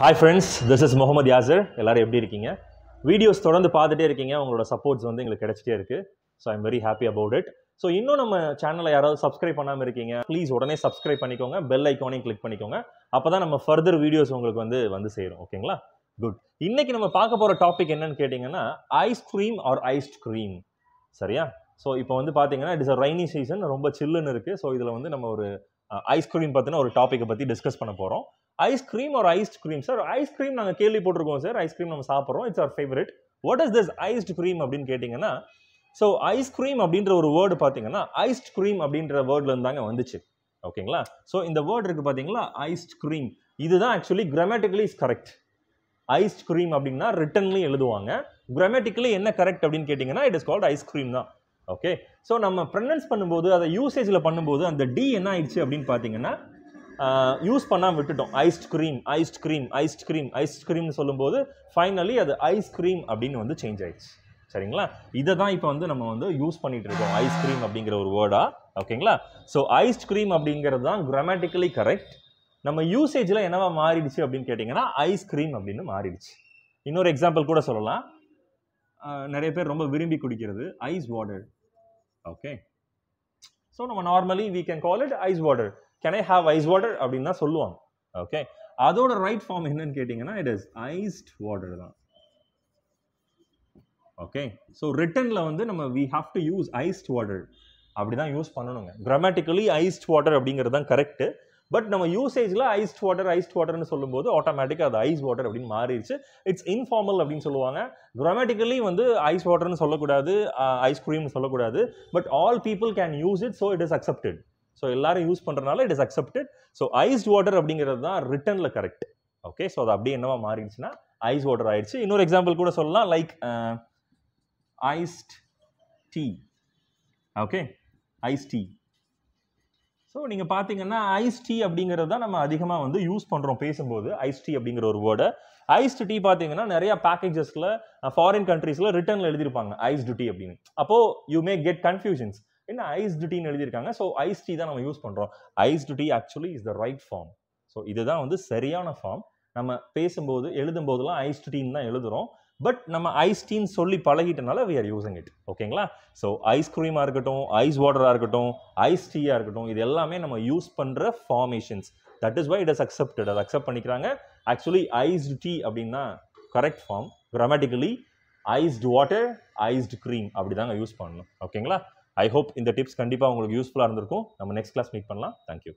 hi friends this is Mohammed Yasar எல்லோரும் எப்படி இருக்கீங்க வீடியோஸ் தொடர்ந்து பார்த்துட்டே இருக்கீங்க உங்களோட சப்போர்ட்ஸ் வந்து எங்களுக்கு கிடச்சிட்டே இருக்குது so I'm very happy about it so இன்னும் நம்ம சேனலில் யாராவது சப்ஸ்கிரைப் பண்ணாமல் இருக்கீங்க ப்ளீஸ் உடனே சப்ஸ்கிரைப் பண்ணிக்கோங்க பெல் ஐக்கானையும் கிளிக் பண்ணிக்கோங்க அப்போ தான் நம்ம ஃபர்தர் வீடியோஸ் உங்களுக்கு வந்து வந்து செய்கிறோம் ஓகேங்களா குட் இன்றைக்கி நம்ம பார்க்க போகிற டாபிக் என்னன்னு கேட்டிங்கன்னா ஐஸ்கிரீம் ஆர் ஐஸ்ட் க்ரீம் சரியா ஸோ இப்போ வந்து பார்த்தீங்கன்னா இட்ஸ் அ ரைனி சீசன் ரொம்ப சில்லுன்னு இருக்குது ஸோ இதில் வந்து நம்ம ஒரு ஐஸ்கிரீம் பற்றின ஒரு டாப்பிக்கை பற்றி டிஸ்கஸ் பண்ண போகிறோம் ஐஸ்கிரீம் ஒரு ஐஸ்ட் க்ரீம் சார் ஐஸ்கிரீம் நாங்கள் கேள்வி போட்டிருக்கோம் சார் ஐஸ்கிரீம் நம்ம சாப்பிட்றோம் it's our favourite what is this iced cream அப்படின்னு கேட்டிங்கன்னா ஸோ ஐஸ்கிரீம் அப்படின்ற ஒரு வேர்டு பார்த்தீங்கன்னா ஐஸ்ட் கிரீம் அப்படின்ற வேர்டில் தாங்க வந்துச்சு ஓகேங்களா ஸோ இந்த வேர்டு இருக்குது பார்த்தீங்களா ஐஸ்ட் கிரீம் இதுதான் actually grammatically is correct iced cream அப்படின்னா ரிட்டன்லையும் எழுதுவாங்க கிராமட்டிக்கலி என்ன கரெக்ட் அப்படின்னு கேட்டிங்கன்னா இட் இஸ் கால்ட் ஐஸ்கிரீம் தான் ஓகே ஸோ நம்ம ப்ரனன்ஸ் பண்ணும்போது அதை யூசேஜில் பண்ணும்போது அந்த டி என்ன ஆயிடுச்சு அப்படின்னு பார்த்தீங்கன்னா யூஸ் பண்ணால் விட்டுட்டோம் iced cream iced cream iced cream iced க்ரீம்னு சொல்லும்போது ஃபைனலி அது ஐஸ்கிரீம் அப்படின்னு வந்து சேஞ்ச் ஆயிடுச்சு சரிங்களா இதை தான் இப்போ வந்து நம்ம வந்து யூஸ் பண்ணிகிட்டு இருக்கோம் ஐஸ்கிரீம் அப்படிங்கிற ஒரு வேர்டா ஓகேங்களா ஸோ ஐஸ்கிரீம் க்ரீம் அப்படிங்கிறது தான் கிராமட்டிக்கலி கரெக்ட் நம்ம யூசேஜில் என்னவா மாறிடுச்சு அப்படின்னு கேட்டிங்கன்னா ஐஸ்கிரீம் அப்படின்னு மாறிடுச்சு இன்னொரு எக்ஸாம்பிள் கூட சொல்லலாம் நிறைய பேர் ரொம்ப விரும்பி குடிக்கிறது ஐஸ் வாட்டர் ஓகே ஸோ நம்ம normally we can call it ice water can I have ice water அப்படின்னு தான் சொல்லுவாங்க ஓகே அதோட ரைட் ஃபார்ம் என்னன்னு கேட்டிங்கன்னா இட் இஸ் ஐஸ்ட் வாட்டர் தான் ஓகே ஸோ ரிட்டனில் வந்து நம்ம we have to use iced water அப்படி தான் யூஸ் பண்ணணுங்க கிராமட்டிக்கலி ஐஸ்ட் வாட்டர் அப்படிங்கிறது தான் கரெக்டு பட் நம்ம யூசேஜில் ஐஸ்ட் வாட்டர் ஐஸ்ட் வாட்டர்னு சொல்லும்போது ஆட்டோமேட்டிக்காக அது ஐஸ் வாட்டர் அப்படின்னு மாறிடுச்சு இட்ஸ் இன்ஃபார்மல் அப்படின்னு சொல்லுவாங்க கிராமட்டிக்கலி வந்து ஐஸ் வாட்டர்னு சொல்லக்கூடாது ஐஸ்கிரீம்னு சொல்லக்கூடாது but all people can use it so it is accepted so எல்லாரும் யூஸ் பண்ணுறதுனால it is accepted so iced water அப்படிங்கிறது தான் ரிட்டனில் கரெக்ட் ஓகே ஸோ அது அப்படியே என்னவா மாறிடுச்சுன்னா ஐஸ் வாட்டர் ஆயிடுச்சு இன்னொரு எக்ஸாம்பிள் கூட சொல்லலாம் like iced tea okay ice tea so நீங்கள் பார்த்தீங்கன்னா ஐஸ் டீ அப்படிங்கிறது தான் நம்ம அதிகமாக வந்து யூஸ் பண்ணுறோம் பேசும்போது ஐஸ் டீ அப்படிங்கிற ஒரு வேர்டு ஐஸ்டு டீ பார்த்தீங்கன்னா நிறைய பேக்கேஜஸில் ஃபாரின் கண்ட்ரீஸில் ரிட்டர்னில் எழுதியிருப்பாங்க ஐஸ்டு டீ அப்படின்னு அப்போது யூ மே கெட் கன்ஃபியூஷன்ஸ் என்ன ஐஸ்டு டீன்னு எழுதியிருக்காங்க ஸோ ஐஸ் டீ தான் நம்ம யூஸ் பண்ணுறோம் iced tea actually is the right form so இதுதான் வந்து சரியான ஃபார்ம் நம்ம பேசும்போது எழுதும்போதெல்லாம் ஐஸ்டு டீன்னு தான் எழுதுகிறோம் பட் நம்ம ஐஸ் டீன்னு சொல்லி பழகிட்டனால வி ஆர் யூசிங் இட் ஓகேங்களா ஸோ ஐஸ்கிரீமாக இருக்கட்டும் ஐஸ் வாட்டராக இருக்கட்டும் ஐஸ் டீயாக இருக்கட்டும் இது எல்லாமே நம்ம யூஸ் பண்ணுற formations that is why it is accepted அதை அக்செப்ட் பண்ணிக்கிறாங்க ஆக்சுவலி ஐஸ்டு டீ அப்படின்னா correct form grammatically iced water iced cream அப்படி தாங்க யூஸ் பண்ணணும் ஓகேங்களா ஐ ஹோப் இந்த டிப்ஸ் கண்டிப்பாக உங்களுக்கு யூஸ்ஃபுல்லாக இருந்திருக்கும் நம்ம நெக்ஸ்ட் கிளாஸ் மீட் பண்ணலாம் தேங்க்யூ